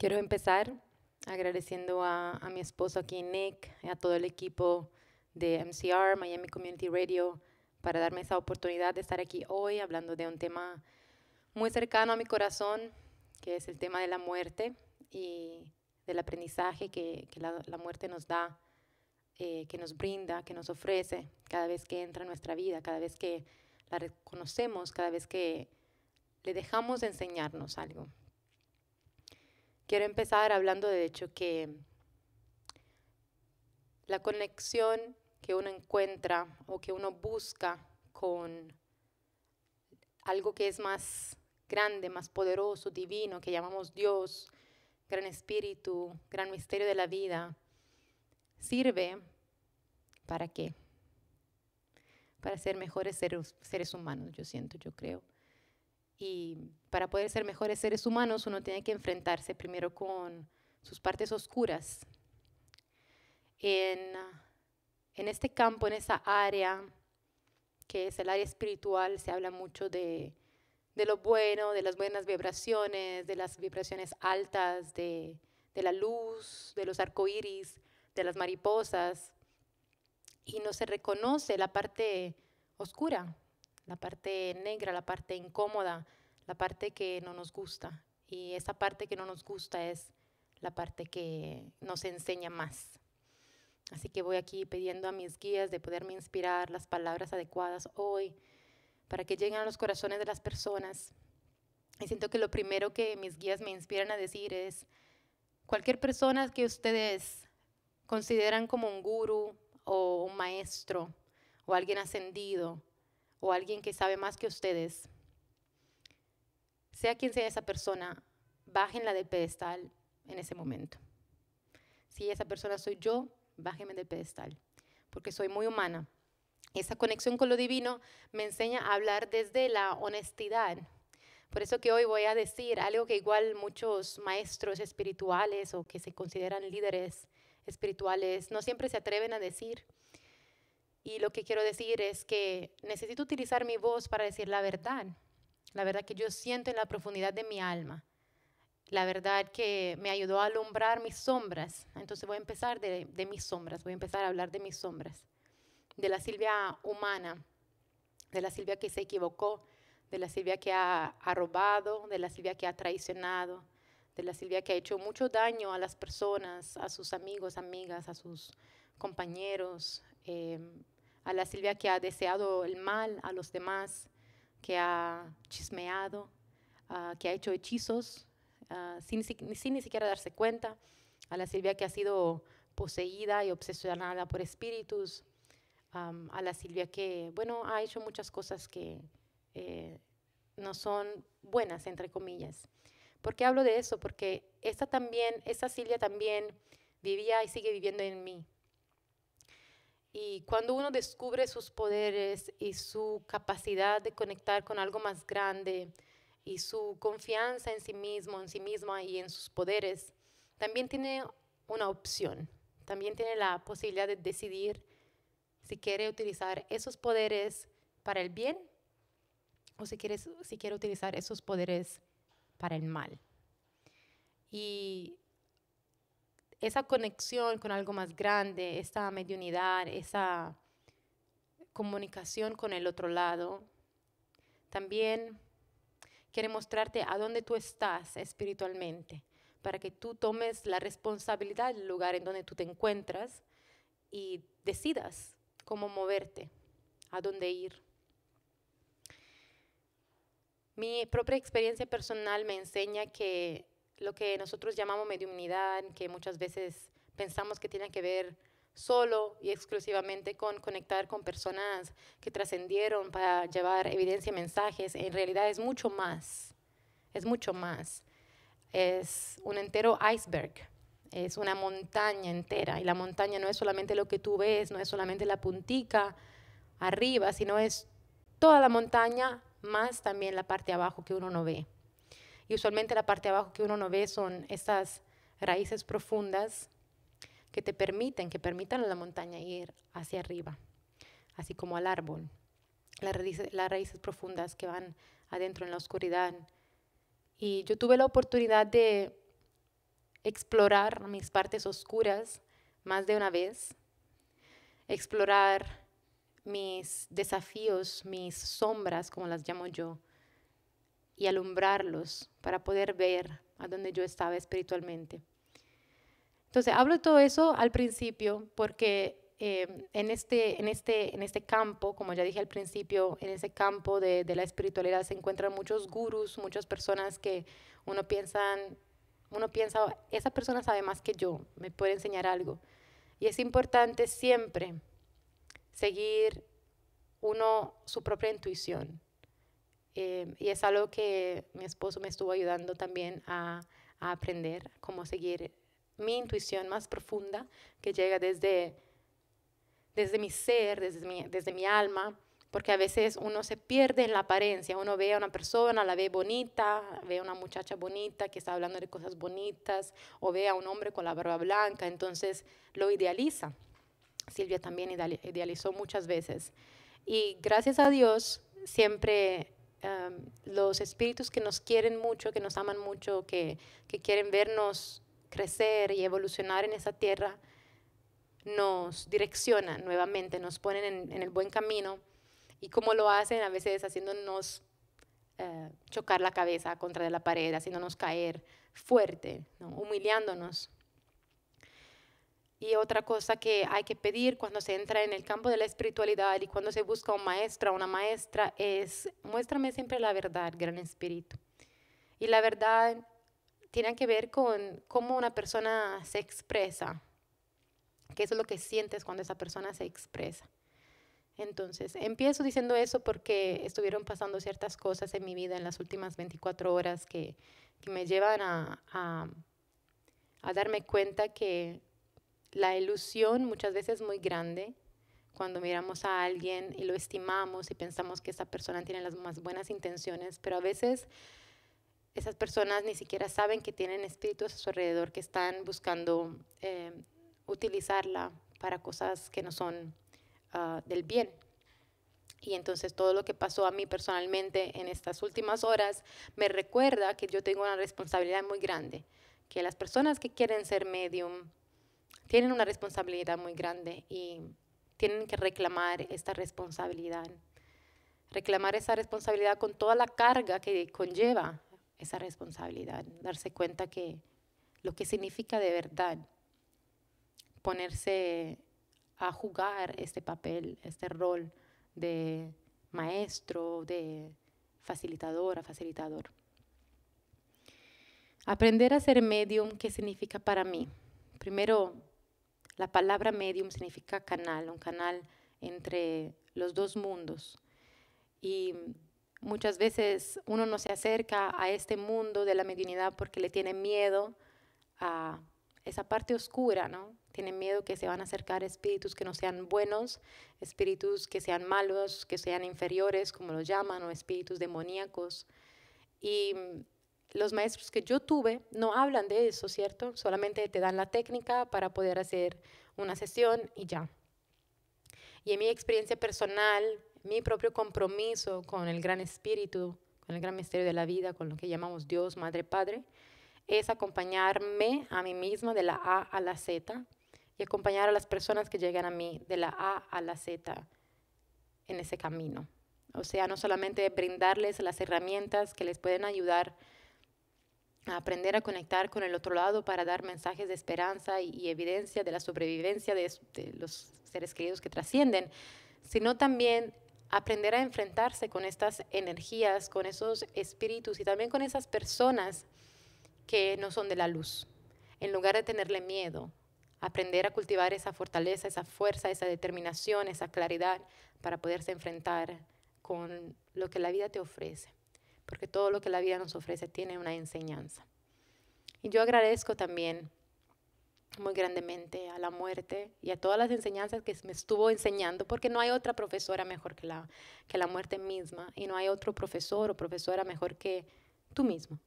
Quiero empezar agradeciendo a, mi esposo aquí, Nick, y a todo el equipo de MCR, Miami Community Radio, para darme esa oportunidad de estar aquí hoy hablando de un tema muy cercano a mi corazón, que es el tema de la muerte y del aprendizaje que, la, muerte nos da, eh, que nos brinda, que nos ofrece cada vez que entra en nuestra vida, cada vez que la reconocemos, cada vez que le dejamos de enseñarnos algo. Quiero empezar hablando de hecho que la conexión que uno encuentra o que uno busca con algo que es más grande, más poderoso, divino, que llamamos Dios, gran espíritu, gran misterio de la vida, sirve para qué? Para ser mejores seres, seres humanos, yo siento, yo creo. Y para poder ser mejores seres humanos uno tiene que enfrentarse primero con sus partes oscuras. En, este campo, en esa área que es el área espiritual, se habla mucho de, lo bueno, de las buenas vibraciones, de las vibraciones altas, de, de la luz, de los arcoíris, de las mariposas. Y no se reconoce la parte oscura, la parte negra, la parte incómoda, la parte que no nos gusta. Y esa parte que no nos gusta es la parte que nos enseña más. Así que voy aquí pidiendo a mis guías de poderme inspirar las palabras adecuadas hoy para que lleguen a los corazones de las personas. Y siento que lo primero que mis guías me inspiran a decir es, cualquier persona que ustedes consideran como un guru o un maestro o alguien ascendido, o alguien que sabe más que ustedes, sea quien sea esa persona, bájenla del pedestal en ese momento. Si esa persona soy yo, bájenme del pedestal, porque soy muy humana. Esa conexión con lo divino me enseña a hablar desde la honestidad. Por eso que hoy voy a decir algo que igual muchos maestros espirituales o que se consideran líderes espirituales no siempre se atreven a decir, y lo que quiero decir es que necesito utilizar mi voz para decir la verdad, la verdad que yo siento en la profundidad de mi alma, la verdad que me ayudó a alumbrar mis sombras. Entonces voy a empezar de, mis sombras, voy a empezar a hablar de mis sombras, de la Silvia humana, de la Silvia que se equivocó, de la Silvia que ha, robado, de la Silvia que ha traicionado, de la Silvia que ha hecho mucho daño a las personas, a sus amigos, amigas, a sus compañeros, em, a la Silvia que ha deseado el mal a los demás, que ha chismeado, ah, que ha hecho hechizos ah, sin, ni siquiera darse cuenta, a la Silvia que ha sido poseída y obsesionada por espíritus, a la Silvia que, bueno, ha hecho muchas cosas que eh, no son buenas, entre comillas. ¿Por qué hablo de eso? Porque esta también, esta Silvia también vivía y sigue viviendo en mí. Y cuando uno descubre sus poderes y su capacidad de conectar con algo más grande y su confianza en sí mismo, en sí misma y en sus poderes, también tiene una opción, también tiene la posibilidad de decidir si quiere utilizar esos poderes para el bien o si quiere, si quiere utilizar esos poderes para el mal. Y esa conexión con algo más grande, esa mediunidad, esa comunicación con el otro lado. También quiere mostrarte a dónde tú estás espiritualmente, para que tú tomes la responsabilidad del lugar en donde tú te encuentras y decidas cómo moverte, a dónde ir. Mi propia experiencia personal me enseña que lo que nosotros llamamos mediunidad, que muchas veces pensamos que tiene que ver solo y exclusivamente con conectar con personas que trascendieron para llevar evidencia y mensajes, en realidad es mucho más, es mucho más. Es un entero iceberg, es una montaña entera y la montaña no es solamente lo que tú ves, no es solamente la puntica arriba, sino es toda la montaña más también la parte abajo que uno no ve. Y usualmente la parte de abajo que uno no ve son estas raíces profundas que te permiten, que permitan a la montaña ir hacia arriba, así como al árbol. las raíces profundas que van adentro en la oscuridad. Y yo tuve la oportunidad de explorar mis partes oscuras más de una vez, explorar mis desafíos, mis sombras, como las llamo yo, y alumbrarlos para poder ver a donde yo estaba espiritualmente. Entonces, hablo todo eso al principio porque eh, en, este, en, este, en este campo, como ya dije al principio, en ese campo de, la espiritualidad se encuentran muchos gurús, muchas personas que uno, uno piensa, esa persona sabe más que yo, me puede enseñar algo. Y es importante siempre seguir uno su propia intuición, Em, y es algo que mi esposo me estuvo ayudando también a, a aprender, cómo seguir mi intuición más profunda que llega desde, desde mi ser, desde mi, desde mi alma, porque a veces uno se pierde en la apariencia, uno ve a una persona, la ve bonita, ve a una muchacha bonita que está hablando de cosas bonitas, o ve a un hombre con la barba blanca, entonces lo idealiza. Silvia también idealizó muchas veces. Y gracias a Dios siempre los espíritus que nos quieren mucho, que nos aman mucho, que, quieren vernos crecer y evolucionar en esa tierra, nos direccionan nuevamente, nos ponen en, el buen camino y cómo lo hacen a veces haciéndonos eh, chocar la cabeza contra de la pared, haciéndonos caer fuerte, humiliándonos. Y otra cosa que hay que pedir cuando se entra en el campo de la espiritualidad y cuando se busca un maestro o una maestra es, muéstrame siempre la verdad, Gran Espíritu. Y la verdad tiene que ver con cómo una persona se expresa, qué es lo que sientes cuando esa persona se expresa. Entonces, empiezo diciendo eso porque estuvieron pasando ciertas cosas en mi vida en las últimas 24 horas que, me llevan a darme cuenta que la ilusión muchas veces es muy grande cuando miramos a alguien y lo estimamos y pensamos que esa persona tiene las más buenas intenciones, pero a veces esas personas ni siquiera saben que tienen espíritus a su alrededor que están buscando eh, utilizarla para cosas que no son ah, del bien. Y entonces todo lo que pasó a mí personalmente en estas últimas horas me recuerda que yo tengo una responsabilidad muy grande, que las personas que quieren ser medium tienen una responsabilidad muy grande y tienen que reclamar esta responsabilidad. Reclamar esa responsabilidad con toda la carga que conlleva esa responsabilidad. Darse cuenta que lo que significa de verdad ponerse a jugar este papel, este rol de maestro, de facilitadora, facilitador. Aprender a ser medium, ¿qué significa para mí? Primero, la palabra medium significa canal, un canal entre los dos mundos. Y muchas veces uno no se acerca a este mundo de la mediunidad porque le tiene miedo a esa parte oscura, ¿no? Tiene miedo que se van a acercar espíritus que no sean buenos, espíritus que sean malos, que sean inferiores, como los llaman, o espíritus demoníacos. Y los maestros que yo tuve no hablan de eso, ¿cierto? Solamente te dan la técnica para poder hacer una sesión y ya. Y en mi experiencia personal, mi propio compromiso con el gran espíritu, con el gran misterio de la vida, con lo que llamamos Dios, Madre, Padre, es acompañarme a mí misma de la A a la Z y acompañar a las personas que llegan a mí de la A a la Z en ese camino. O sea, no solamente brindarles las herramientas que les pueden ayudar aprender a conectar con el otro lado para dar mensajes de esperanza y, evidencia de la sobrevivencia de, los seres queridos que trascienden, sino también aprender a enfrentarse con estas energías, con esos espíritus y también con esas personas que no son de la luz. En lugar de tenerle miedo, aprender a cultivar esa fortaleza, esa fuerza, esa determinación, esa claridad para poderse enfrentar con lo que la vida te ofrece porque todo lo que la vida nos ofrece tiene una enseñanza. Y yo agradezco también muy grandemente a la muerte y a todas las enseñanzas que me estuvo enseñando, porque no hay otra profesora mejor que la, que la muerte misma y no hay otro profesor o profesora mejor que tú mismo.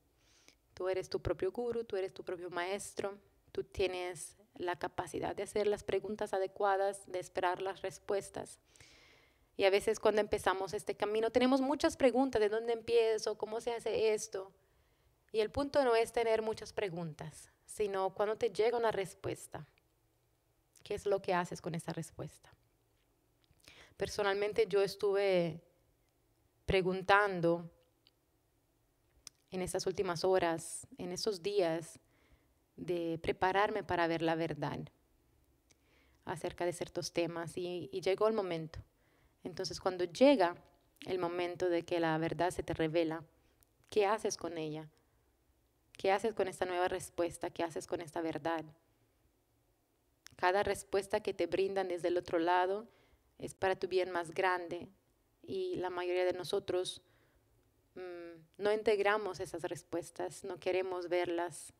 Tú eres tu propio guru, tú eres tu propio maestro, tú tienes la capacidad de hacer las preguntas adecuadas, de esperar las respuestas y a veces cuando empezamos este camino tenemos muchas preguntas, ¿de dónde empiezo? ¿Cómo se hace esto? Y el punto no es tener muchas preguntas, sino cuando te llega una respuesta, ¿qué es lo que haces con esa respuesta? Personalmente yo estuve preguntando en estas últimas horas, en esos días, de prepararme para ver la verdad acerca de ciertos temas y, y llegó el momento entonces cuando llega el momento de que la verdad se te revela, ¿qué haces con ella? ¿Qué haces con esta nueva respuesta? ¿Qué haces con esta verdad? Cada respuesta que te brindan desde el otro lado es para tu bien más grande y la mayoría de nosotros mm, no integramos esas respuestas, no queremos verlas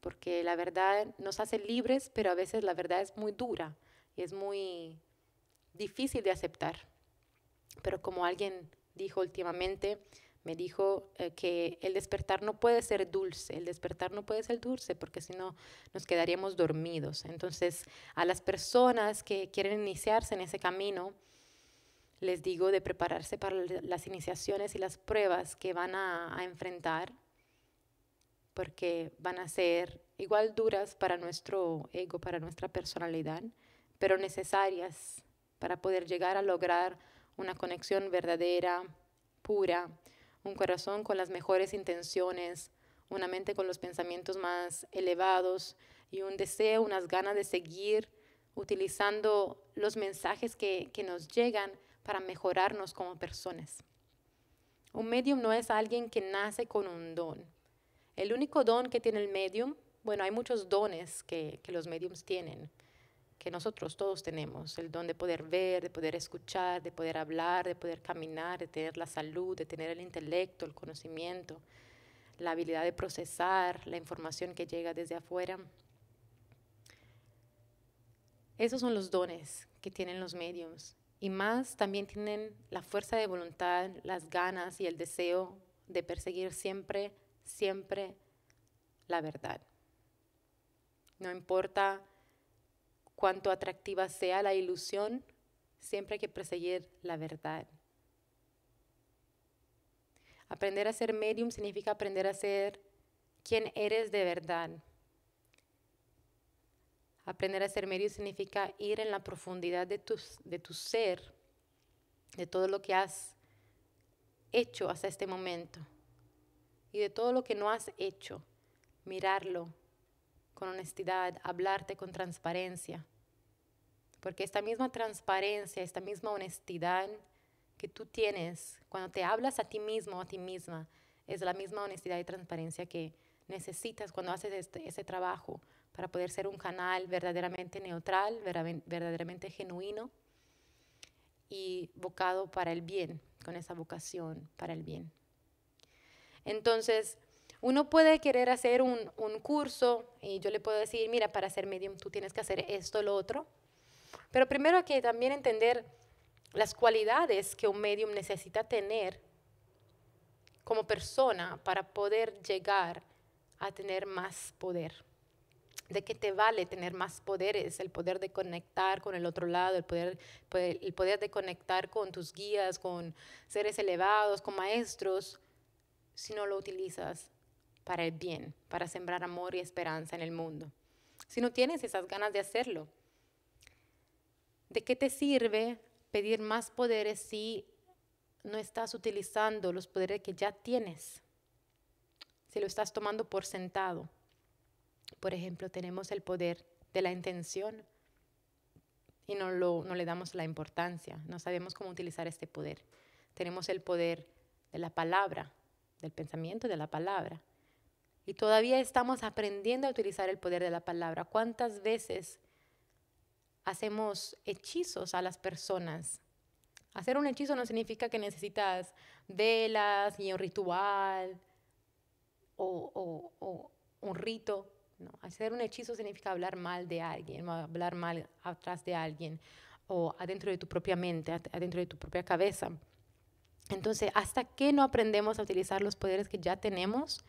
porque la verdad nos hace libres, pero a veces la verdad es muy dura y es muy difícil de aceptar. Pero como alguien dijo últimamente, me dijo eh, que el despertar no puede ser dulce, el despertar no puede ser dulce porque si no nos quedaríamos dormidos. Entonces, a las personas que quieren iniciarse en ese camino, les digo de prepararse para las iniciaciones y las pruebas que van a enfrentar, porque van a ser igual duras para nuestro ego, para nuestra personalidad, pero necesarias para poder llegar a lograr una conexión verdadera, pura, un corazón con las mejores intenciones, una mente con los pensamientos más elevados y un deseo, unas ganas de seguir utilizando los mensajes que, nos llegan para mejorarnos como personas. Un medium no es alguien que nace con un don. El único don que tiene el medium, bueno, hay muchos dones que, que los mediums tienen, que nosotros todos tenemos, el don de poder ver, de poder escuchar, de poder hablar, de poder caminar, de tener la salud, de tener el intelecto, el conocimiento, la habilidad de procesar la información que llega desde afuera. Esos son los dones que tienen los medios. y más también tienen la fuerza de voluntad, las ganas y el deseo de perseguir siempre, siempre la verdad. No importa Cuanto atractiva sea la ilusión, siempre hay que perseguir la verdad. Aprender a ser medium significa aprender a ser quien eres de verdad. Aprender a ser medium significa ir en la profundidad de tu, de tu ser, de todo lo que has hecho hasta este momento y de todo lo que no has hecho, mirarlo, con honestidad, hablarte con transparencia. Porque esta misma transparencia, esta misma honestidad que tú tienes cuando te hablas a ti mismo o a ti misma, es la misma honestidad y transparencia que necesitas cuando haces este, ese trabajo para poder ser un canal verdaderamente neutral, verdaderamente genuino y vocado para el bien, con esa vocación para el bien. Entonces, uno puede querer hacer un, curso y yo le puedo decir, mira, para ser medium tú tienes que hacer esto, lo otro. Pero primero hay que también entender las cualidades que un medium necesita tener como persona para poder llegar a tener más poder. ¿De qué te vale tener más poderes? El poder de conectar con el otro lado, el poder, pues, el poder de conectar con tus guías, con seres elevados, con maestros, si no lo utilizas para el bien, para sembrar amor y esperanza en el mundo. Si no tienes esas ganas de hacerlo, ¿de qué te sirve pedir más poderes si no estás utilizando los poderes que ya tienes? Si lo estás tomando por sentado. Por ejemplo, tenemos el poder de la intención y no, no le damos la importancia, no sabemos cómo utilizar este poder. Tenemos el poder de la palabra, del pensamiento de la palabra, y todavía estamos aprendiendo a utilizar el poder de la palabra. ¿Cuántas veces hacemos hechizos a las personas? Hacer un hechizo no significa que necesitas velas ni un ritual o, un rito. hacer un hechizo significa hablar mal de alguien, hablar mal atrás de alguien o adentro de tu propia mente, adentro de tu propia cabeza. Entonces, hasta qué no aprendemos a utilizar los poderes que ya tenemos,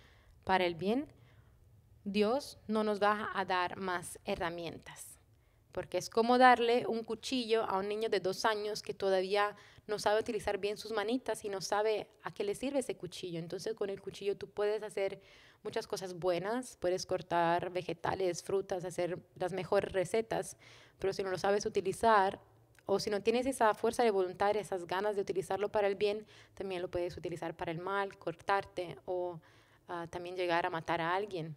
para el bien, Dios no nos va a dar más herramientas, porque es como darle un cuchillo a un niño de dos años que todavía no sabe utilizar bien sus manitas y no sabe a qué le sirve ese cuchillo. Entonces con el cuchillo tú puedes hacer muchas cosas buenas, puedes cortar vegetales, frutas, hacer las mejores recetas, pero si no lo sabes utilizar o si no tienes esa fuerza de voluntad, esas ganas de utilizarlo para el bien, también lo puedes utilizar para el mal, cortarte o también llegar a matar a alguien.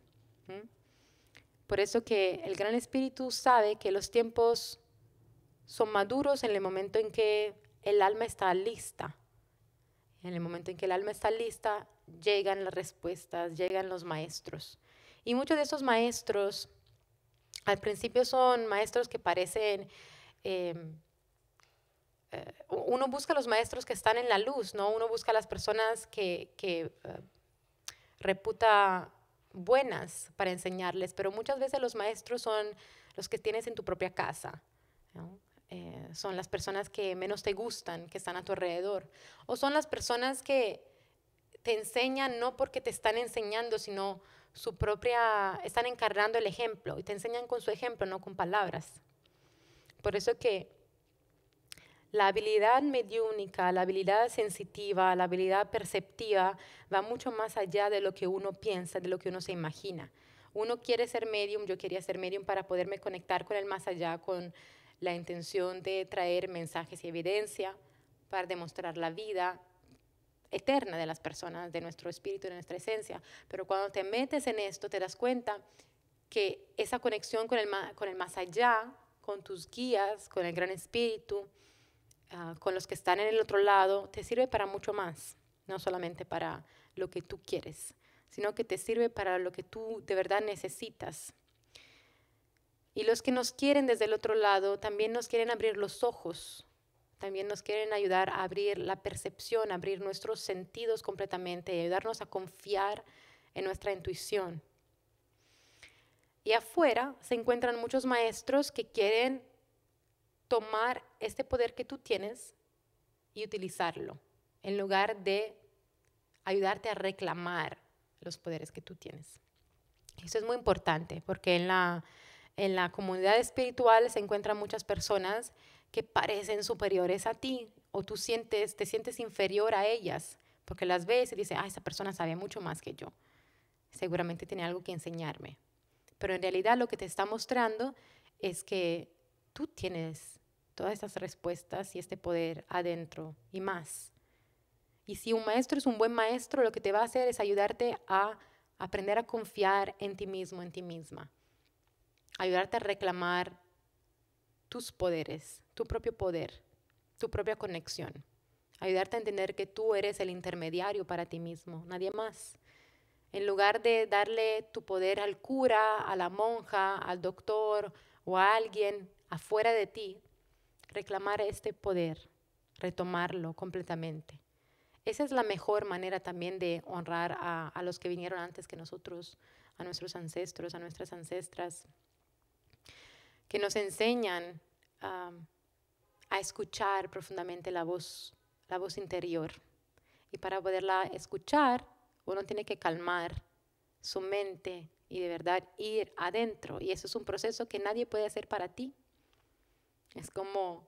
Por eso que el Gran Espíritu sabe que los tiempos son maduros en el momento en que el alma está lista. En el momento en que el alma está lista, llegan las respuestas, llegan los maestros. Y muchos de esos maestros, al principio son maestros que parecen... Em, eh, uno busca los maestros que están en la luz, ¿no? Uno busca las personas que, eh, reputa buenas para enseñarles, pero muchas veces los maestros son los que tienes en tu propia casa. Eh, son las personas que menos te gustan, que están a tu alrededor. O son las personas que te enseñan no porque te están enseñando, sino su propia, están encarnando el ejemplo y te enseñan con su ejemplo, no con palabras. Por eso que la habilidad mediúnica, la habilidad sensitiva, la habilidad perceptiva va mucho más allá de lo que uno piensa, de lo que uno se imagina. Uno quiere ser medium, yo quería ser medium para poderme conectar con el más allá, con la intención de traer mensajes y evidencia para demostrar la vida eterna de las personas, de nuestro espíritu, de nuestra esencia. Pero cuando te metes en esto, te das cuenta que esa conexión con el, con el más allá, con tus guías, con el gran espíritu, Ah, con los que están en el otro lado te sirve para mucho más, no solamente para lo que tú quieres, sino que te sirve para lo que tú de verdad necesitas. Y los que nos quieren desde el otro lado también nos quieren abrir los ojos, también nos quieren ayudar a abrir la percepción, abrir nuestros sentidos completamente y ayudarnos a confiar en nuestra intuición. Y afuera se encuentran muchos maestros que quieren tomar este poder que tú tienes y utilizarlo, en lugar de ayudarte a reclamar los poderes que tú tienes. Eso es muy importante porque en la, en la comunidad espiritual se encuentran muchas personas que parecen superiores a ti o tú sientes, te sientes inferior a ellas porque las ves y dices, ah, esa persona sabe mucho más que yo. Seguramente tiene algo que enseñarme. Pero en realidad lo que te está mostrando es que tú tienes todas estas respuestas y este poder adentro y más. Y si un maestro es un buen maestro, lo que te va a hacer es ayudarte a aprender a confiar en ti mismo, en ti misma. Ayudarte a reclamar tus poderes, tu propio poder, tu propia conexión. Ayudarte a entender que tú eres el intermediario para ti mismo, nadie más. En lugar de darle tu poder al cura, a la monja, al doctor o a alguien afuera de ti, reclamar este poder, retomarlo completamente. Esa es la mejor manera también de honrar a, los que vinieron antes que nosotros, a nuestros ancestros, a nuestras ancestras, que nos enseñan a escuchar profundamente la voz, la voz interior. Y para poderla escuchar, uno tiene que calmar su mente y de verdad ir adentro. Y eso es un proceso que nadie puede hacer para ti. Es como,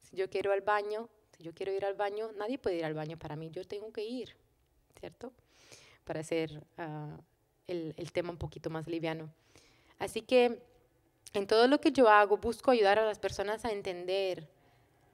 si yo quiero al baño, si yo quiero ir al baño, nadie puede ir al baño para mí, yo tengo que ir, ¿cierto? Para hacer ah, el, tema un poquito más liviano. Así que en todo lo que yo hago busco ayudar a las personas a entender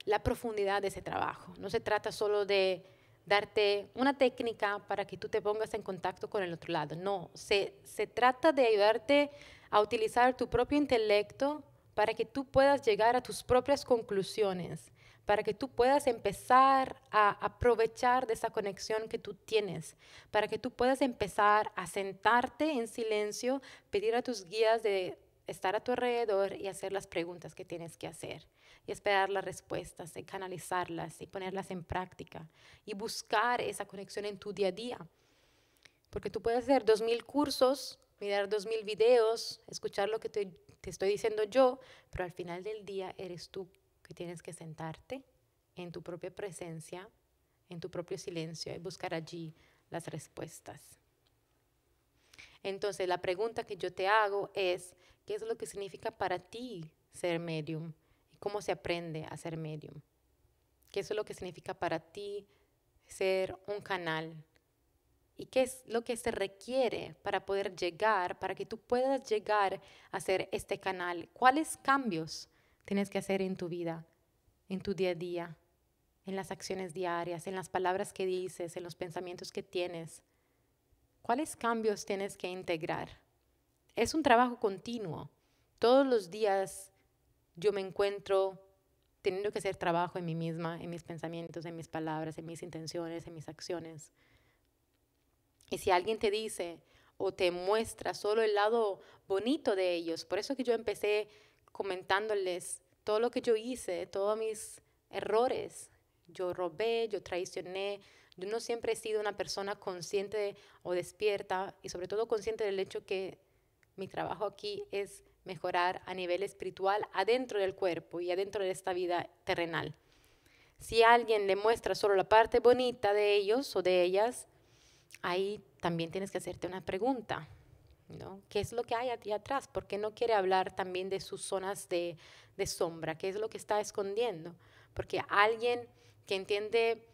la profundidad de ese trabajo. No se trata solo de darte una técnica para que tú te pongas en contacto con el otro lado. No, se, se trata de ayudarte a utilizar tu propio intelecto para que tú puedas llegar a tus propias conclusiones, para que tú puedas empezar a aprovechar de esa conexión que tú tienes, para que tú puedas empezar a sentarte en silencio, pedir a tus guías de estar a tu alrededor y hacer las preguntas que tienes que hacer y esperar las respuestas y canalizarlas y ponerlas en práctica y buscar esa conexión en tu día a día. Porque tú puedes hacer 2.000 cursos, mirar 2.000 videos, escuchar lo que te te estoy diciendo yo, pero al final del día eres tú que tienes que sentarte en tu propia presencia, en tu propio silencio y buscar allí las respuestas. Entonces, la pregunta que yo te hago es, ¿qué es lo que significa para ti ser medium? ¿Cómo se aprende a ser medium? ¿Qué es lo que significa para ti ser un canal y qué es lo que se requiere para poder llegar, para que tú puedas llegar a ser este canal. ¿Cuáles cambios tienes que hacer en tu vida, en tu día a día, en las acciones diarias, en las palabras que dices, en los pensamientos que tienes? ¿Cuáles cambios tienes que integrar? Es un trabajo continuo. Todos los días yo me encuentro teniendo que hacer trabajo en mí misma, en mis pensamientos, en mis palabras, en mis intenciones, en mis acciones. Y si alguien te dice o te muestra solo el lado bonito de ellos, por eso que yo empecé comentándoles todo lo que yo hice, todos mis errores. Yo robé, yo traicioné, yo no siempre he sido una persona consciente o despierta y sobre todo consciente del hecho que mi trabajo aquí es mejorar a nivel espiritual adentro del cuerpo y adentro de esta vida terrenal. Si alguien le muestra solo la parte bonita de ellos o de ellas, ahí también tienes que hacerte una pregunta, ¿no? ¿Qué es lo que hay aquí atrás? ¿Por qué no quiere hablar también de sus zonas de, sombra? ¿Qué es lo que está escondiendo? Porque alguien que entiende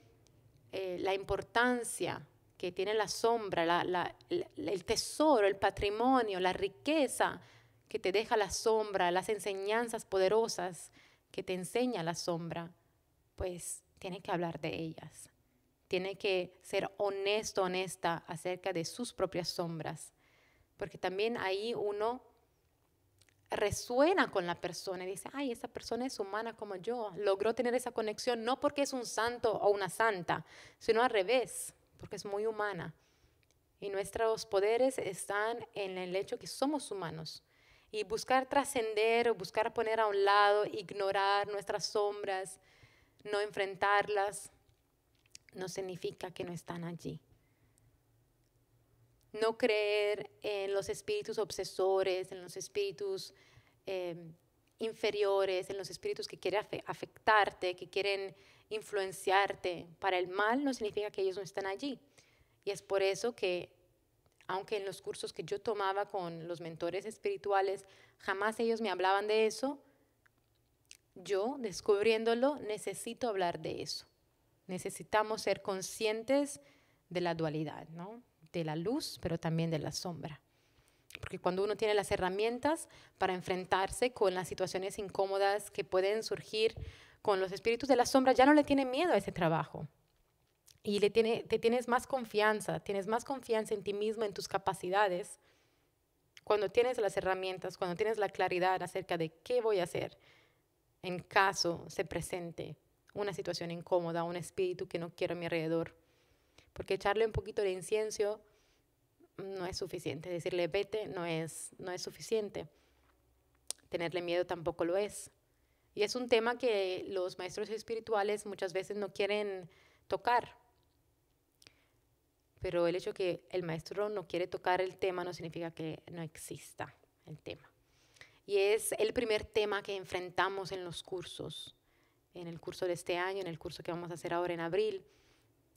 eh, la importancia que tiene la sombra, el tesoro, el patrimonio, la riqueza que te deja la sombra, las enseñanzas poderosas que te enseña la sombra, pues tiene que hablar de ellas tiene que ser honesto, honesta acerca de sus propias sombras, porque también ahí uno resuena con la persona y dice, ay, esa persona es humana como yo, logró tener esa conexión no porque es un santo o una santa, sino al revés, porque es muy humana. Y nuestros poderes están en el hecho que somos humanos. Y buscar trascender, o buscar poner a un lado, ignorar nuestras sombras, no enfrentarlas, no significa que no están allí. No creer en los espíritus obsesores, en los espíritus em, inferiores, en los espíritus que quieren afectarte, que quieren influenciarte para el mal, no significa que ellos no están allí. Y es por eso que, aunque en los cursos que yo tomaba con los mentores espirituales, jamás ellos me hablaban de eso, yo, descubriéndolo, necesito hablar de eso necesitamos ser conscientes de la dualidad, de la luz, pero también de la sombra. Porque cuando uno tiene las herramientas para enfrentarse con las situaciones incómodas que pueden surgir con los espíritus de la sombra, ya no le tiene miedo a ese trabajo. Y te tienes más confianza, tienes más confianza en ti mismo, en tus capacidades, cuando tienes las herramientas, cuando tienes la claridad acerca de qué voy a hacer en caso se presente una situación incómoda, un espíritu que no quiero a mi alrededor. Porque echarle un poquito de incienso no es suficiente. Decirle vete no es, no es suficiente. Tenerle miedo tampoco lo es. Y es un tema que los maestros espirituales muchas veces no quieren tocar. Pero el hecho que el maestro no quiere tocar el tema no significa que no exista el tema. Y es el primer tema que enfrentamos en los cursos en el curso de este año, en el curso que vamos a hacer ahora en abril,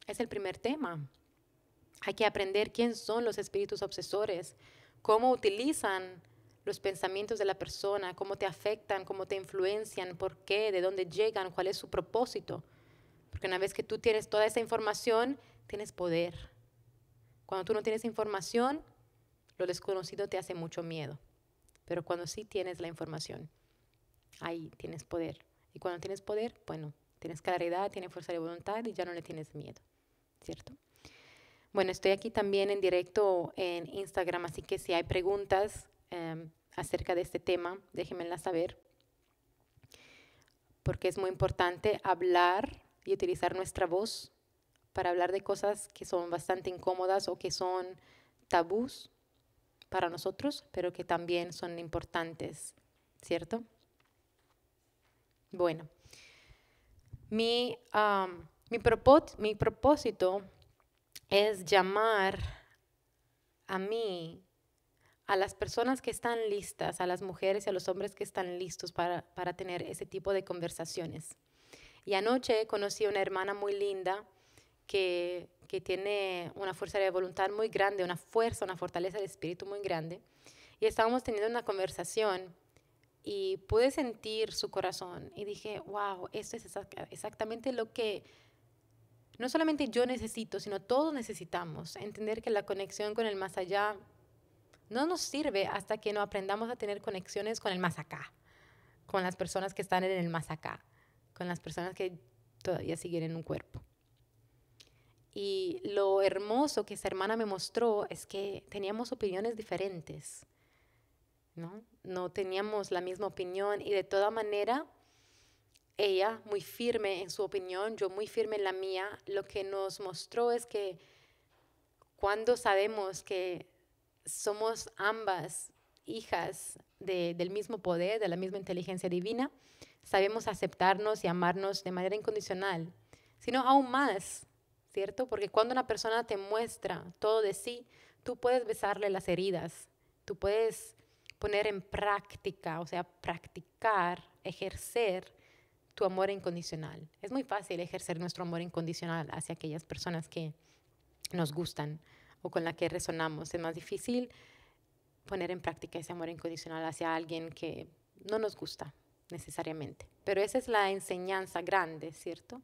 es el primer tema. Hay que aprender quién son los espíritus obsesores, cómo utilizan los pensamientos de la persona, cómo te afectan, cómo te influencian, por qué, de dónde llegan, cuál es su propósito. Porque una vez que tú tienes toda esa información, tienes poder. Cuando tú no tienes información, lo desconocido te hace mucho miedo. Pero cuando sí tienes la información, ahí tienes poder. Y cuando tienes poder, bueno, tienes claridad, tienes fuerza de voluntad y ya no le tienes miedo, ¿cierto? Bueno, estoy aquí también en directo en Instagram, así que si hay preguntas em, acerca de este tema, déjenmela saber, porque es muy importante hablar y utilizar nuestra voz para hablar de cosas que son bastante incómodas o que son tabús para nosotros, pero que también son importantes, ¿cierto? Bueno, mi, mi, propósito es llamar a mí, a las personas que están listas, a las mujeres y a los hombres que están listos para, tener ese tipo de conversaciones. Y anoche conocí a una hermana muy linda que, que, tiene una fuerza de voluntad muy grande, una fuerza, una fortaleza de espíritu muy grande. Y estábamos teniendo una conversación y pude sentir su corazón y dije, wow, esto es exactamente lo que no solamente yo necesito, sino todos necesitamos, entender que la conexión con el más allá no nos sirve hasta que no aprendamos a tener conexiones con el más acá, con las personas que están en el más acá, con las personas que todavía siguen en un cuerpo. Y lo hermoso que esa hermana me mostró es que teníamos opiniones diferentes, ¿no? teníamos la misma opinión y de toda manera ella muy firme en su opinión, yo muy firme en la mía, lo que nos mostró es que cuando sabemos que somos ambas hijas del mismo poder, de la misma inteligencia divina, sabemos aceptarnos y amarnos de manera incondicional, sino aún más, ¿cierto? Porque cuando una persona te muestra todo de sí, tú puedes besarle las heridas, tú puedes poner en práctica, o sea, practicar, ejercer tu amor incondicional. Es muy fácil ejercer nuestro amor incondicional hacia aquellas personas que nos gustan o con las que resonamos. Es más difícil poner en práctica ese amor incondicional hacia alguien que no nos gusta necesariamente. Pero esa es la enseñanza grande, ¿cierto?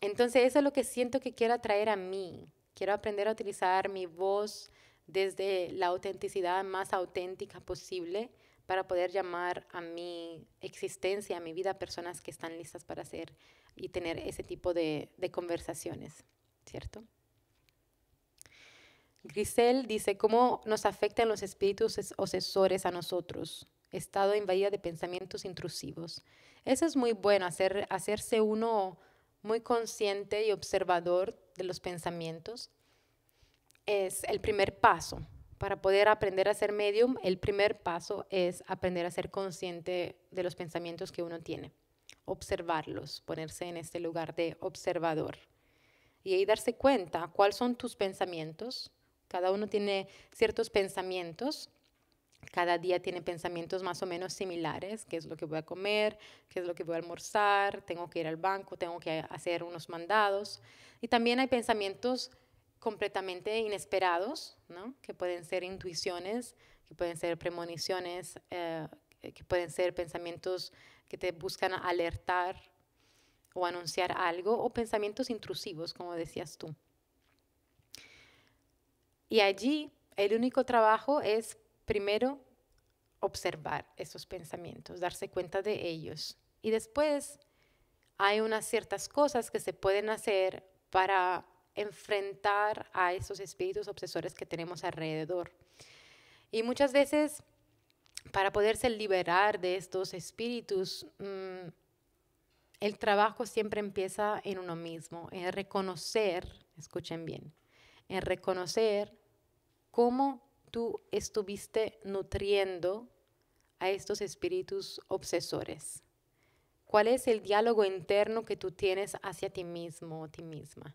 entonces eso es lo que siento que quiero atraer a mí. Quiero aprender a utilizar mi voz desde la autenticidad más auténtica posible para poder llamar a mi existencia, a mi vida, personas que están listas para hacer y tener ese tipo de, conversaciones, ¿cierto? Grisel dice, ¿cómo nos afectan los espíritus obsesores a nosotros? Estado invadida de pensamientos intrusivos. Eso es muy bueno, hacer, hacerse uno muy consciente y observador de los pensamientos es el primer paso. Para poder aprender a ser medium, el primer paso es aprender a ser consciente de los pensamientos que uno tiene, observarlos, ponerse en este lugar de observador. Y ahí darse cuenta cuáles son tus pensamientos. Cada uno tiene ciertos pensamientos cada día tiene pensamientos más o menos similares, qué es lo que voy a comer, qué es lo que voy a almorzar, tengo que ir al banco, tengo que hacer unos mandados. Y también hay pensamientos completamente inesperados, ¿no? que pueden ser intuiciones, que pueden ser premoniciones, eh, que pueden ser pensamientos que te buscan alertar o anunciar algo, o pensamientos intrusivos, como decías tú. Y allí el único trabajo es primero observar esos pensamientos, darse cuenta de ellos. Y después hay unas ciertas cosas que se pueden hacer para enfrentar a esos espíritus obsesores que tenemos alrededor. Y muchas veces, para poderse liberar de estos espíritus, mm, el trabajo siempre empieza en uno mismo, en reconocer, escuchen bien, en reconocer cómo tú estuviste nutriendo a estos espíritus obsesores. ¿Cuál es el diálogo interno que tú tienes hacia ti mismo o ti misma?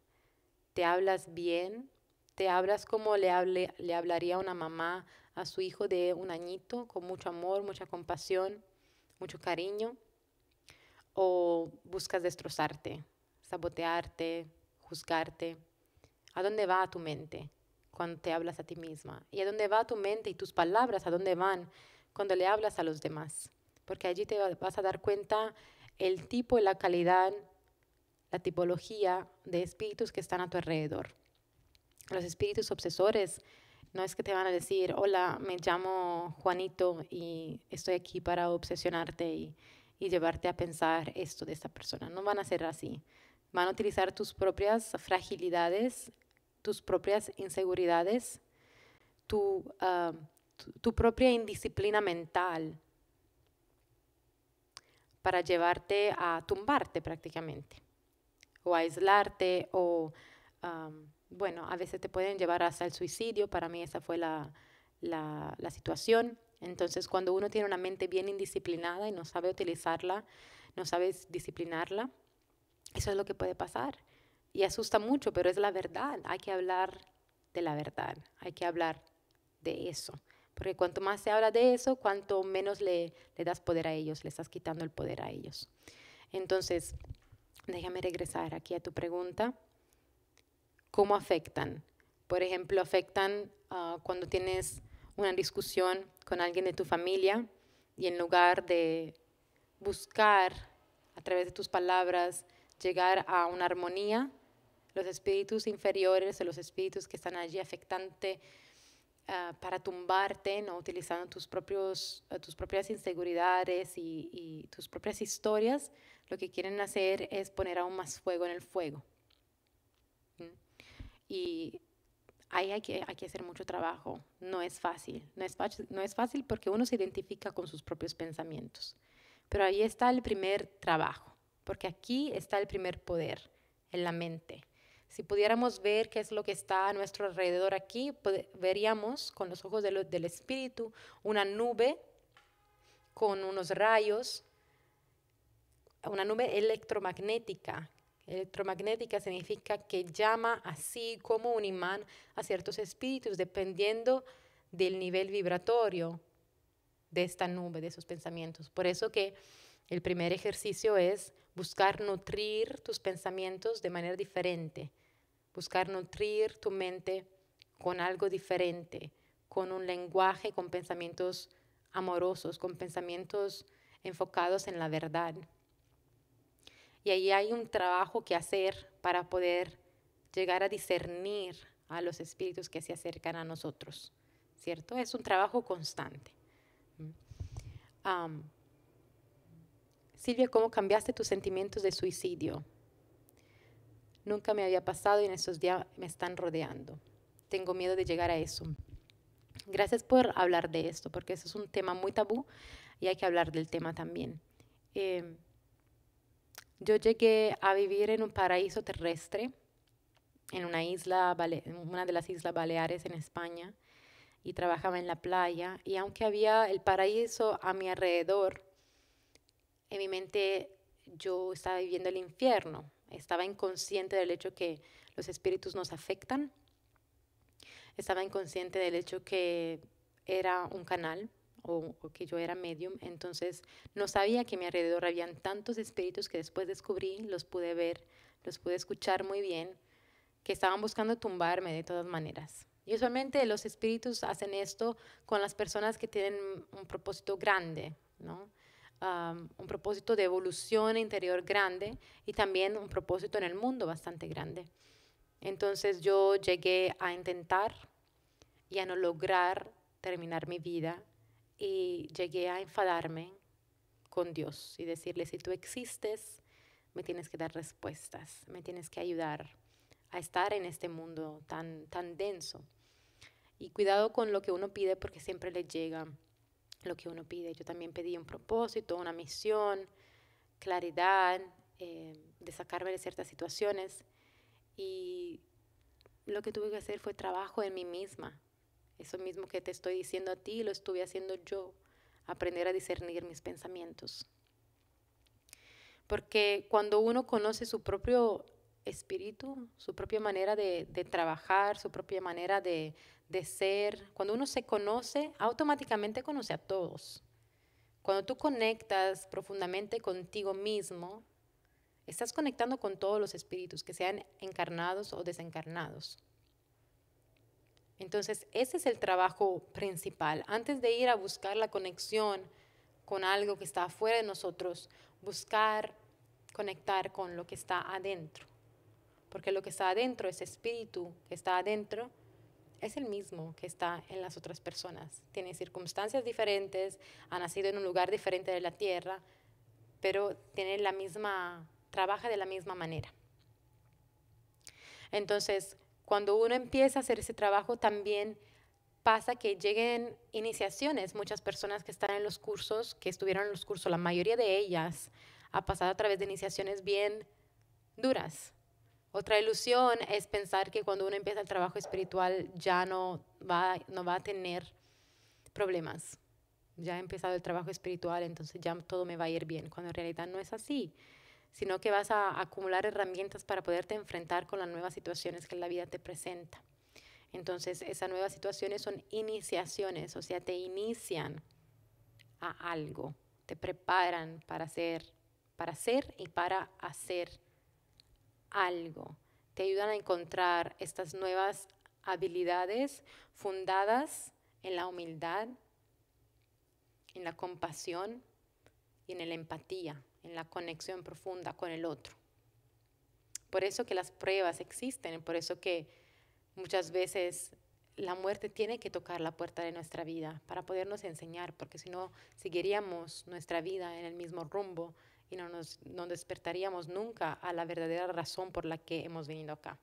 te hablas bien, te hablas como le, le hablaría una mamá a su hijo de un añito, con mucho amor, mucha compasión, mucho cariño, o buscas destrozarte, sabotearte, juzgarte. ¿A dónde va tu mente cuando te hablas a ti misma? ¿Y a dónde va tu mente y tus palabras? ¿A dónde van cuando le hablas a los demás? Porque allí te vas a dar cuenta el tipo y la calidad la tipología de espíritus que están a tu alrededor. Los espíritus obsesores no es que te van a decir, hola, me llamo Juanito y estoy aquí para obsesionarte y, llevarte a pensar esto de esta persona. No van a ser así. Van a utilizar tus propias fragilidades, tus propias inseguridades, tu ah, propia indisciplina mental para llevarte a tumbarte prácticamente o aislarte o, bueno, a veces te pueden llevar hasta el suicidio. Para mí esa fue la, situación. Entonces, cuando uno tiene una mente bien indisciplinada y no sabe utilizarla, no sabe disciplinarla, eso es lo que puede pasar. Y asusta mucho, pero es la verdad. Hay que hablar de la verdad, hay que hablar de eso. Porque cuanto más se habla de eso, cuanto menos le, le das poder a ellos, le estás quitando el poder a ellos. Entonces, déjame regresar aquí a tu pregunta. ¿Cómo afectan? Por ejemplo, afectan ah, cuando tienes una discusión con alguien de tu familia y en lugar de buscar a través de tus palabras llegar a una armonía, los espíritus inferiores o los espíritus que están allí afectante ah, para tumbarte, ¿no? utilizando tus, tus propias inseguridades y, tus propias historias, lo que quieren hacer es poner aún más fuego en el fuego. Y ahí hay que, hacer mucho trabajo. No es fácil. No es, fácil, porque uno se identifica con sus propios pensamientos. Pero ahí está el primer trabajo, porque aquí está el primer poder, en la mente. Si pudiéramos ver qué es lo que está a nuestro alrededor aquí, veríamos con los ojos del espíritu una nube con unos rayos una nube electromagnética. Electromagnética significa que llama así como un imán a ciertos espíritus dependiendo del nivel vibratorio de esta nube, de esos pensamientos. Por eso que el primer ejercicio es buscar nutrir tus pensamientos de manera diferente, buscar nutrir tu mente con algo diferente, con un lenguaje, con pensamientos amorosos, con pensamientos enfocados en la verdad. Y ahí hay un trabajo que hacer para poder llegar a discernir a los espíritus que se acercan a nosotros, ¿cierto? Es un trabajo constante. Silvia, ¿cómo cambiaste tus sentimientos de suicidio? Nunca me había pasado y en estos días me están rodeando. Tengo miedo de llegar a eso. Gracias por hablar de esto, porque eso es un tema muy tabú y hay que hablar del tema también. Em, yo llegué a vivir en un paraíso terrestre, en una isla, una de las islas Baleares en España, y trabajaba en la playa. Y aunque había el paraíso a mi alrededor, en mi mente yo estaba viviendo el infierno. Estaba inconsciente del hecho que los espíritus nos afectan. Estaba inconsciente del hecho que era un canal o, que yo era medium, entonces no sabía que a mi alrededor habían tantos espíritus que después descubrí, los pude ver, los pude escuchar muy bien, que estaban buscando tumbarme de todas maneras. Y usualmente los espíritus hacen esto con las personas que tienen un propósito grande, un propósito de evolución interior grande y también un propósito en el mundo bastante grande. Entonces yo llegué a intentar y a no lograr terminar mi vida y llegué a enfadarme con Dios y decirle, si tú existes, me tienes que dar respuestas, me tienes que ayudar a estar en este mundo tan, tan denso. Y cuidado con lo que uno pide porque siempre le llega lo que uno pide. Yo también pedí un propósito, una misión, claridad, eh, de sacarme de ciertas situaciones. Y lo que tuve que hacer fue trabajo en mí misma, eso mismo que te estoy diciendo a ti, lo estuve haciendo yo. Aprender a discernir mis pensamientos. Porque cuando uno conoce su propio espíritu, su propia manera de, trabajar, su propia manera de ser, cuando uno se conoce, automáticamente conoce a todos. Cuando tú conectas profundamente contigo mismo, estás conectando con todos los espíritus, que sean encarnados o desencarnados. Entonces, ese es el trabajo principal. Antes de ir a buscar la conexión con algo que está afuera de nosotros, buscar conectar con lo que está adentro. Porque lo que está adentro, ese espíritu que está adentro, es el mismo que está en las otras personas. Tiene circunstancias diferentes, ha nacido en un lugar diferente de la tierra, pero tiene la misma, trabaja de la misma manera. Entonces, cuando uno empieza a hacer ese trabajo, también pasa que lleguen iniciaciones. Muchas personas que están en los cursos, que estuvieron en los cursos, la mayoría de ellas ha pasado a través de iniciaciones bien duras. Otra ilusión es pensar que cuando uno empieza el trabajo espiritual ya no va, no va a tener problemas. Ya he empezado el trabajo espiritual, entonces ya todo me va a ir bien, cuando en realidad no es así sino que vas a acumular herramientas para poderte enfrentar con las nuevas situaciones que la vida te presenta. Entonces, esas nuevas situaciones son iniciaciones, o sea, te inician a algo, te preparan para ser para hacer y para hacer algo. Te ayudan a encontrar estas nuevas habilidades fundadas en la humildad, en la compasión y en la empatía en la conexión profunda con el otro. Por eso que las pruebas existen, por eso que muchas veces la muerte tiene que tocar la puerta de nuestra vida para podernos enseñar, porque si no, seguiríamos nuestra vida en el mismo rumbo y no nos despertaríamos nunca a la verdadera razón por la que hemos venido acá.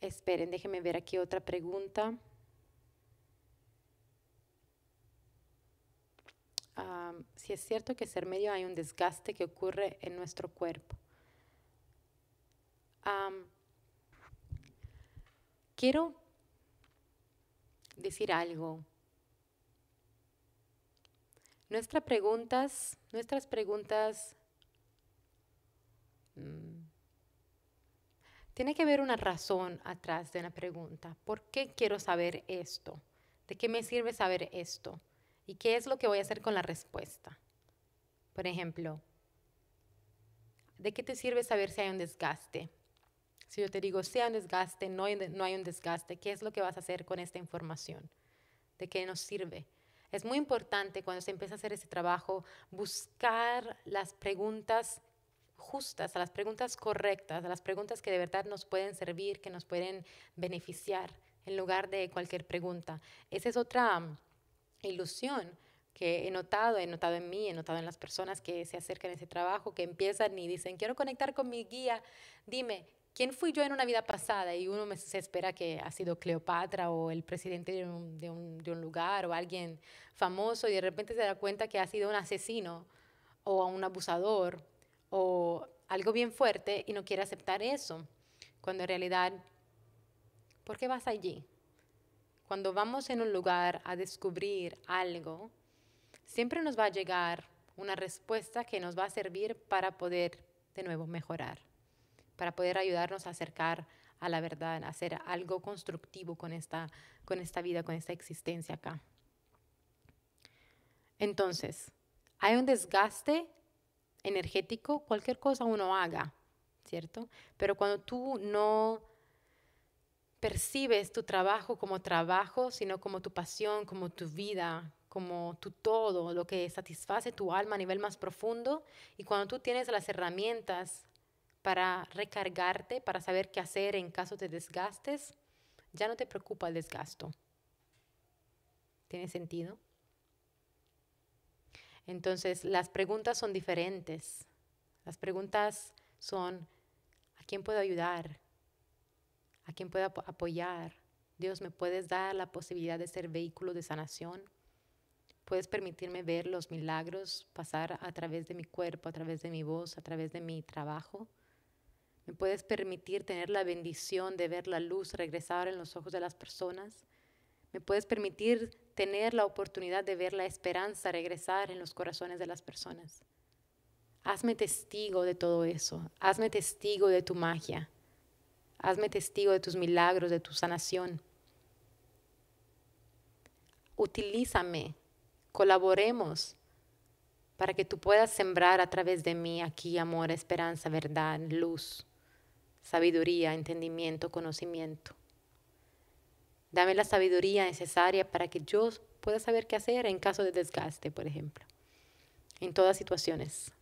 esperen, déjenme ver aquí otra pregunta. si es cierto que ser medio hay un desgaste que ocurre en nuestro cuerpo. quiero decir algo. Nuestras preguntas, nuestras preguntas, mm, tiene que haber una razón atrás de una pregunta. ¿Por qué quiero saber esto? ¿De qué me sirve saber esto? ¿Y qué es lo que voy a hacer con la respuesta? Por ejemplo, ¿de qué te sirve saber si hay un desgaste? Si yo te digo, si hay un desgaste, no hay, un desgaste, ¿qué es lo que vas a hacer con esta información? ¿De qué nos sirve? Es muy importante cuando se empieza a hacer ese trabajo buscar las preguntas justas, las preguntas correctas, las preguntas que de verdad nos pueden servir, que nos pueden beneficiar, en lugar de cualquier pregunta. Esa es otra ilusión que he notado, he notado en mí, he notado en las personas que se acercan a ese trabajo, que empiezan y dicen, quiero conectar con mi guía, dime, ¿quién fui yo en una vida pasada? Y uno se espera que ha sido Cleopatra o el presidente de un, de un, lugar o alguien famoso y de repente se da cuenta que ha sido un asesino o un abusador o algo bien fuerte y no quiere aceptar eso, cuando en realidad, ¿por qué vas allí? Cuando vamos en un lugar a descubrir algo, siempre nos va a llegar una respuesta que nos va a servir para poder de nuevo mejorar, para poder ayudarnos a acercar a la verdad, a hacer algo constructivo con esta, con esta vida, con esta existencia acá. Entonces, hay un desgaste energético, cualquier cosa uno haga, ¿cierto? Pero cuando tú no percibes tu trabajo como trabajo, sino como tu pasión, como tu vida, como tu todo, lo que satisface tu alma a nivel más profundo. Y cuando tú tienes las herramientas para recargarte, para saber qué hacer en caso te desgastes, ya no te preocupa el desgasto. ¿Tiene sentido? Entonces, las preguntas son diferentes. Las preguntas son, ¿a quién puedo ayudar? a quien pueda apoyar. Dios, ¿me puedes dar la posibilidad de ser vehículo de sanación? ¿Puedes permitirme ver los milagros pasar a través de mi cuerpo, a través de mi voz, a través de mi trabajo? ¿Me puedes permitir tener la bendición de ver la luz regresar en los ojos de las personas? ¿Me puedes permitir tener la oportunidad de ver la esperanza regresar en los corazones de las personas? Hazme testigo de todo eso. Hazme testigo de tu magia. Hazme testigo de tus milagros, de tu sanación. Utilízame, colaboremos para que tú puedas sembrar a través de mí aquí amor, esperanza, verdad, luz, sabiduría, entendimiento, conocimiento. Dame la sabiduría necesaria para que yo pueda saber qué hacer en caso de desgaste, por ejemplo, en todas situaciones.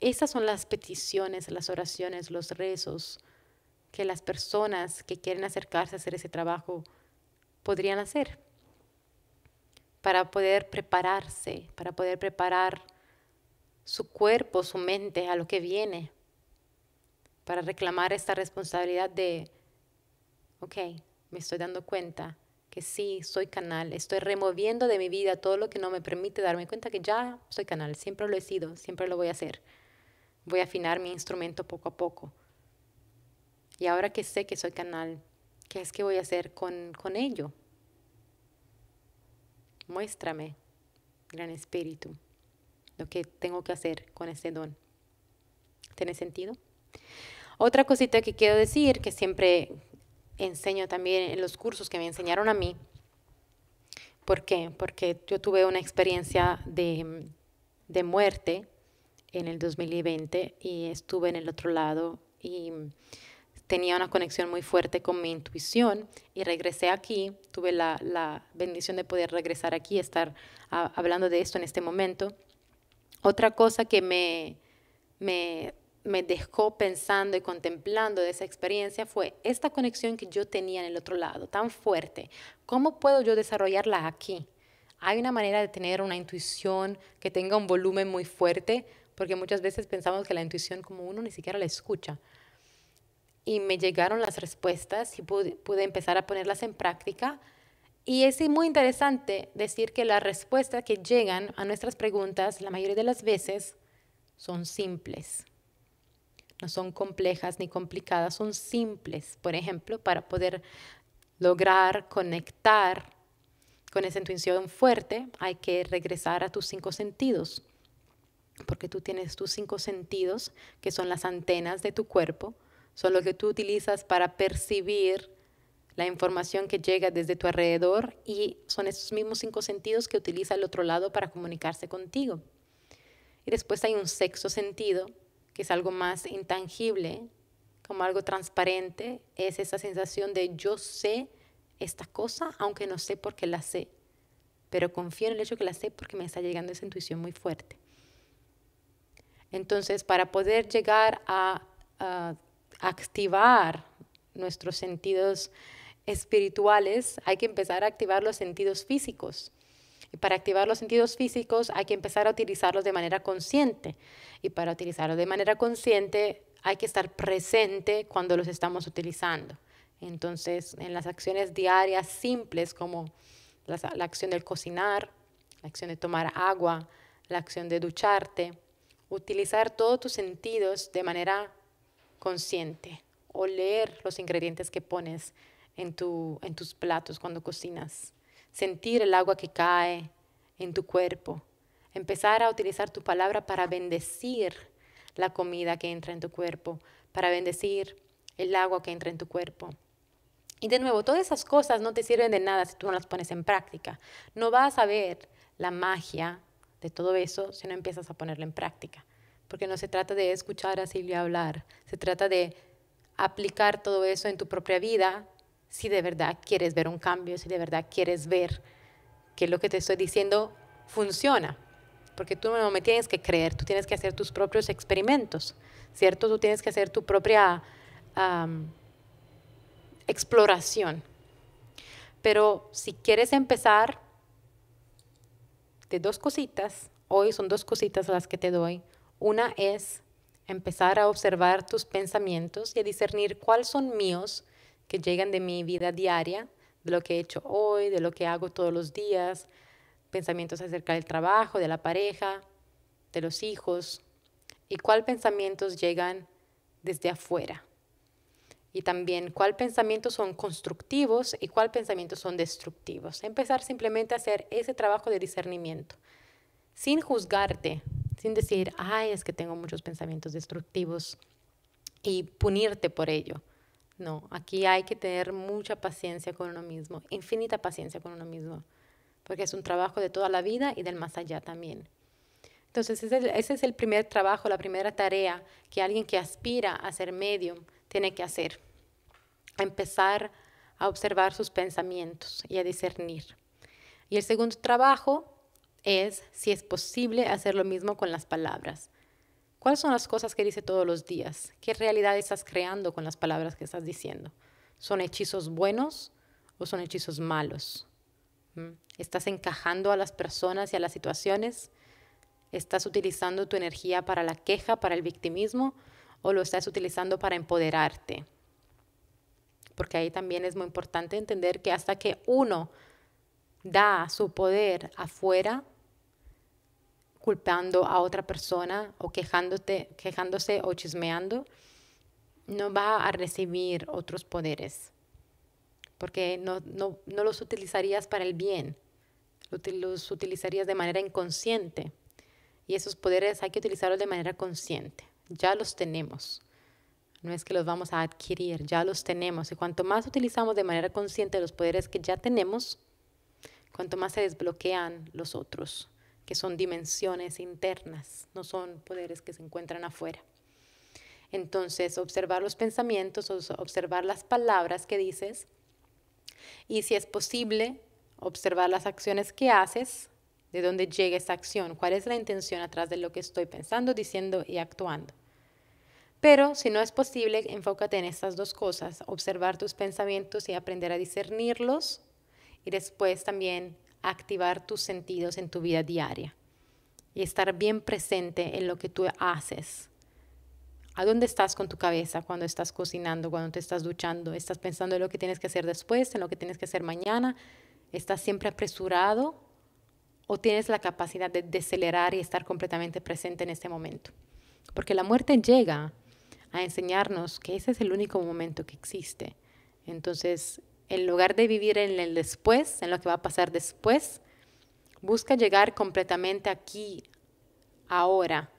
Esas son las peticiones, las oraciones, los rezos, que las personas que quieren acercarse a hacer ese trabajo podrían hacer para poder prepararse, para poder preparar su cuerpo, su mente a lo que viene, para reclamar esta responsabilidad de, ok, me estoy dando cuenta que sí, soy canal, estoy removiendo de mi vida todo lo que no me permite darme cuenta que ya soy canal, siempre lo he sido, siempre lo voy a hacer. Voy a afinar mi instrumento poco a poco. Y ahora que sé que soy canal, ¿qué es que voy a hacer con, ello? Muéstrame, Gran Espíritu, lo que tengo que hacer con ese don. ¿Tiene sentido? Otra cosita que quiero decir, que siempre enseño también en los cursos que me enseñaron a mí. ¿Por qué? Porque yo tuve una experiencia de, de muerte en el 2020 y estuve en el otro lado y tenía una conexión muy fuerte con mi intuición y regresé aquí, tuve la, bendición de poder regresar aquí, y estar ah, hablando de esto en este momento. Otra cosa que me, me, me dejó pensando y contemplando de esa experiencia fue esta conexión que yo tenía en el otro lado, tan fuerte. ¿Cómo puedo yo desarrollarla aquí? Hay una manera de tener una intuición que tenga un volumen muy fuerte, porque muchas veces pensamos que la intuición como uno ni siquiera la escucha y me llegaron las respuestas y pude, empezar a ponerlas en práctica. Y es muy interesante decir que las respuestas que llegan a nuestras preguntas, la mayoría de las veces, son simples. No son complejas ni complicadas, son simples, por ejemplo, para poder lograr conectar con esa intuición fuerte, hay que regresar a tus cinco sentidos, porque tú tienes tus cinco sentidos, que son las antenas de tu cuerpo, son los que tú utilizas para percibir la información que llega desde tu alrededor y son esos mismos cinco sentidos que utiliza el otro lado para comunicarse contigo. Y después hay un sexto sentido, que es algo más intangible, como algo transparente, es esa sensación de yo sé esta cosa, aunque no sé por qué la sé, pero confío en el hecho que la sé porque me está llegando esa intuición muy fuerte. Entonces, para poder llegar a activar nuestros sentidos espirituales, hay que empezar a activar los sentidos físicos. Y para activar los sentidos físicos hay que empezar a utilizarlos de manera consciente. Y para utilizarlos de manera consciente hay que estar presente cuando los estamos utilizando. Entonces, en las acciones diarias simples como la, acción del cocinar, la acción de tomar agua, la acción de ducharte, utilizar todos tus sentidos de manera consciente, o leer los ingredientes que pones en, tu, en tus platos cuando cocinas, sentir el agua que cae en tu cuerpo, empezar a utilizar tu palabra para bendecir la comida que entra en tu cuerpo, para bendecir el agua que entra en tu cuerpo. Y de nuevo, todas esas cosas no te sirven de nada si tú no las pones en práctica. No vas a ver la magia de todo eso si no empiezas a ponerlo en práctica porque no se trata de escuchar a Silvia hablar, se trata de aplicar todo eso en tu propia vida si de verdad quieres ver un cambio, si de verdad quieres ver que lo que te estoy diciendo funciona. Porque tú no me tienes que creer, tú tienes que hacer tus propios experimentos, ¿cierto? Tú tienes que hacer tu propia exploración. Pero si quieres empezar de dos cositas, hoy son dos cositas las que te doy. Una es empezar a observar tus pensamientos y a discernir cuáles son míos que llegan de mi vida diaria, de lo que he hecho hoy, de lo que hago todos los días, pensamientos acerca del trabajo, de la pareja, de los hijos, y cuáles pensamientos llegan desde afuera. Y también cuáles pensamientos son constructivos y cuáles pensamientos son destructivos. Empezar simplemente a hacer ese trabajo de discernimiento, sin juzgarte, sin decir, ay, es que tengo muchos pensamientos destructivos y punirte por ello. No, aquí hay que tener mucha paciencia con uno mismo, infinita paciencia con uno mismo, porque es un trabajo de toda la vida y del más allá también. Entonces, ese es el, primer trabajo, la primera tarea que alguien que aspira a ser medium tiene que hacer. Empezar a observar sus pensamientos y a discernir. Y el segundo trabajo es si es posible hacer lo mismo con las palabras. ¿Cuáles son las cosas que dice todos los días? ¿Qué realidad estás creando con las palabras que estás diciendo? ¿Son hechizos buenos o son hechizos malos? Mm. ¿Estás encajando a las personas y a las situaciones? ¿Estás utilizando tu energía para la queja, para el victimismo o lo estás utilizando para empoderarte? Porque ahí también es muy importante entender que hasta que uno da su poder afuera, culpando a otra persona o quejándote, quejándose o chismeando, no va a recibir otros poderes, porque no, no los utilizarías para el bien, los utilizarías de manera inconsciente. Y esos poderes hay que utilizarlos de manera consciente. Ya los tenemos. No es que los vamos a adquirir, ya los tenemos. Y cuanto más utilizamos de manera consciente los poderes que ya tenemos, cuanto más se desbloquean los otros que son dimensiones internas, no son poderes que se encuentran afuera. Entonces, observar los pensamientos, observar las palabras que dices y si es posible, observar las acciones que haces, de dónde llega esa acción, cuál es la intención atrás de lo que estoy pensando, diciendo y actuando. Pero si no es posible, enfócate en estas dos cosas, observar tus pensamientos y aprender a discernirlos y después también activar tus sentidos en tu vida diaria y estar bien presente en lo que tú haces. ¿A dónde estás con tu cabeza cuando estás cocinando, cuando te estás duchando? ¿Estás pensando en lo que tienes que hacer después, en lo que tienes que hacer mañana? ¿Estás siempre apresurado o tienes la capacidad de decelerar y estar completamente presente en este momento? Porque la muerte llega a enseñarnos que ese es el único momento que existe. Entonces, en lugar de vivir en el después, en lo que va a pasar después, busca llegar completamente aquí, ahora.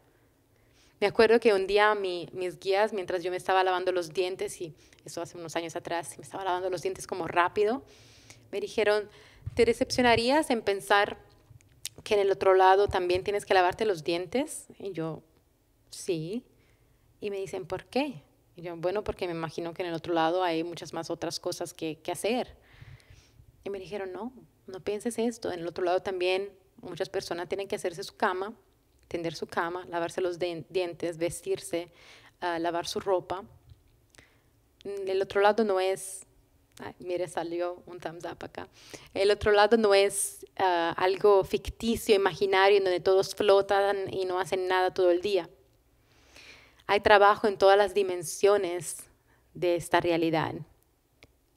Me acuerdo que un día mis guías, mientras yo me estaba lavando los dientes, y eso hace unos años atrás, me estaba lavando los dientes como rápido, me dijeron, ¿te decepcionarías en pensar que en el otro lado también tienes que lavarte los dientes? Y yo, sí. Y me dicen, ¿por qué? Y yo, bueno, porque me imagino que en el otro lado hay muchas más otras cosas que, hacer. Y me dijeron, no, no pienses esto. En el otro lado también muchas personas tienen que hacerse su cama, tender su cama, lavarse los dientes, vestirse, ah, lavar su ropa. Mm, el otro lado no es, mire, salió un thumbs up acá. El otro lado no es ah, algo ficticio, imaginario, en donde todos flotan y no hacen nada todo el día. Hay trabajo en todas las dimensiones de esta realidad.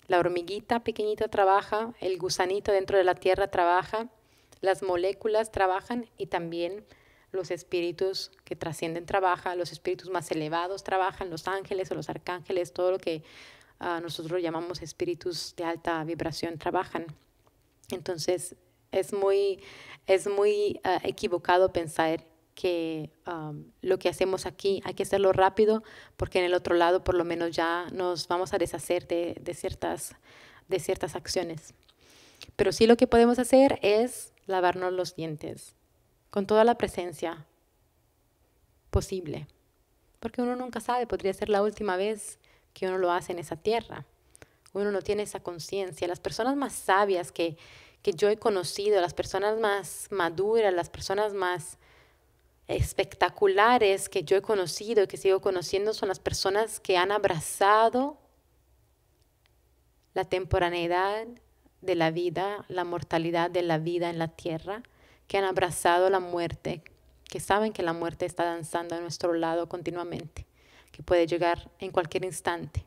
La hormiguita pequeñita trabaja, el gusanito dentro de la tierra trabaja, las moléculas trabajan y también los espíritus que trascienden trabajan, los espíritus más elevados trabajan, los ángeles o los arcángeles, todo lo que ah, nosotros llamamos espíritus de alta vibración trabajan. Entonces es muy, es muy ah, equivocado pensar que lo que hacemos aquí hay que hacerlo rápido porque en el otro lado por lo menos ya nos vamos a deshacer de, ciertas, de ciertas acciones. Pero sí lo que podemos hacer es lavarnos los dientes con toda la presencia posible. Porque uno nunca sabe, podría ser la última vez que uno lo hace en esa tierra. Uno no tiene esa conciencia. Las personas más sabias que yo he conocido, las personas más maduras, las personas más espectaculares que yo he conocido y que sigo conociendo son las personas que han abrazado la temporaneidad de la vida, la mortalidad de la vida en la tierra, que han abrazado la muerte, que saben que la muerte está danzando a nuestro lado continuamente, que puede llegar en cualquier instante.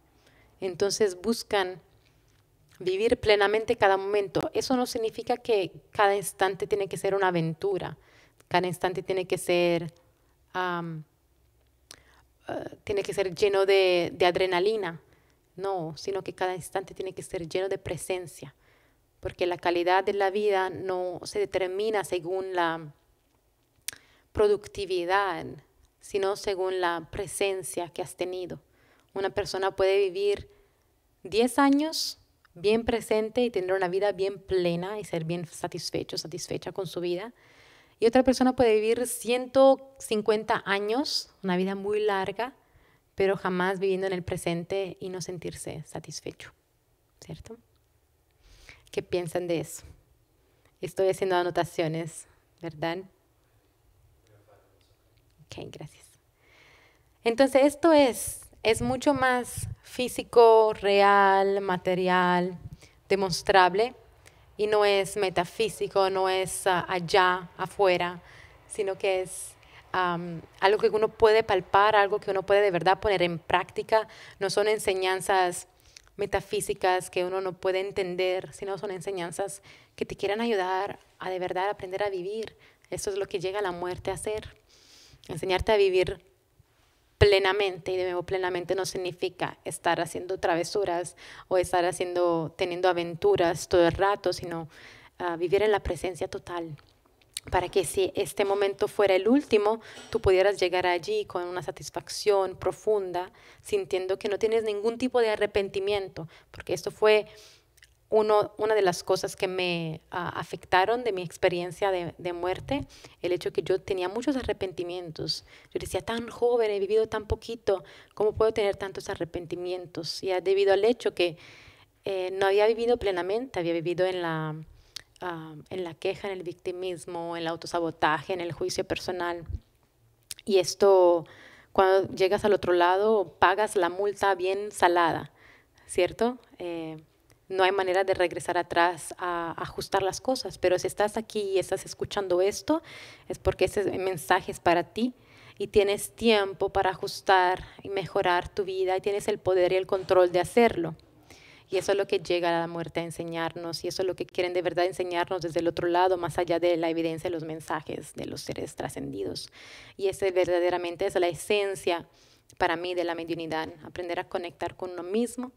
Entonces buscan vivir plenamente cada momento. Eso no significa que cada instante tiene que ser una aventura cada instante tiene que ser, eh, tiene que ser lleno de, adrenalina. No, sino que cada instante tiene que ser lleno de presencia, porque la calidad de la vida no se determina según la productividad, sino según la presencia que has tenido. Una persona puede vivir 10 años bien presente y tener una vida bien plena y ser bien satisfecho, satisfecha con su vida, y otra persona puede vivir 150 años, una vida muy larga, pero jamás viviendo en el presente y no sentirse satisfecho, ¿cierto? ¿Qué piensan de eso? Estoy haciendo anotaciones, ¿verdad? Ok, gracias. Entonces, esto es, es mucho más físico, real, material, demostrable, y no es metafísico, no es ah, allá, afuera, sino que es algo que uno puede palpar, algo que uno puede de verdad poner en práctica. No son enseñanzas metafísicas que uno no puede entender, sino son enseñanzas que te quieran ayudar a de verdad aprender a vivir. Eso es lo que llega la muerte a hacer, enseñarte a vivir plenamente, y de nuevo plenamente no significa estar haciendo travesuras o estar haciendo, teniendo aventuras todo el rato, sino ah, vivir en la presencia total para que si este momento fuera el último, tú pudieras llegar allí con una satisfacción profunda, sintiendo que no tienes ningún tipo de arrepentimiento, porque esto fue una de las cosas que me ah, afectaron de mi experiencia de, muerte, el hecho que yo tenía muchos arrepentimientos. Yo decía, tan joven, he vivido tan poquito, ¿cómo puedo tener tantos arrepentimientos? Y debido al hecho que eh, no había vivido plenamente, había vivido en la, ah, en la queja, en el victimismo, en el autosabotaje, en el juicio personal. Y esto, cuando llegas al otro lado, pagas la multa bien salada, ¿cierto? Eh, no hay manera de regresar atrás a, ajustar las cosas, pero si estás aquí y estás escuchando esto, es porque ese mensaje es para ti y tienes tiempo para ajustar y mejorar tu vida y tienes el poder y el control de hacerlo. Y eso es lo que llega a la muerte a enseñarnos y eso es lo que quieren de verdad enseñarnos desde el otro lado, más allá de la evidencia de los mensajes de los seres trascendidos. Y ese verdaderamente es la esencia para mí de la mediunidad, aprender a conectar con uno mismo,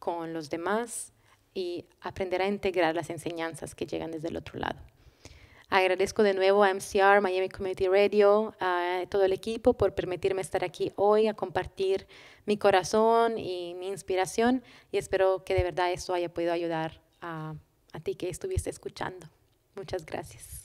con los demás y aprender a integrar las enseñanzas que llegan desde el otro lado. Agradezco de nuevo a MCR, Miami Community Radio, a todo el equipo por permitirme estar aquí hoy a compartir mi corazón y mi inspiración y espero que de verdad esto haya podido ayudar a, a ti que estuviste escuchando. Muchas gracias.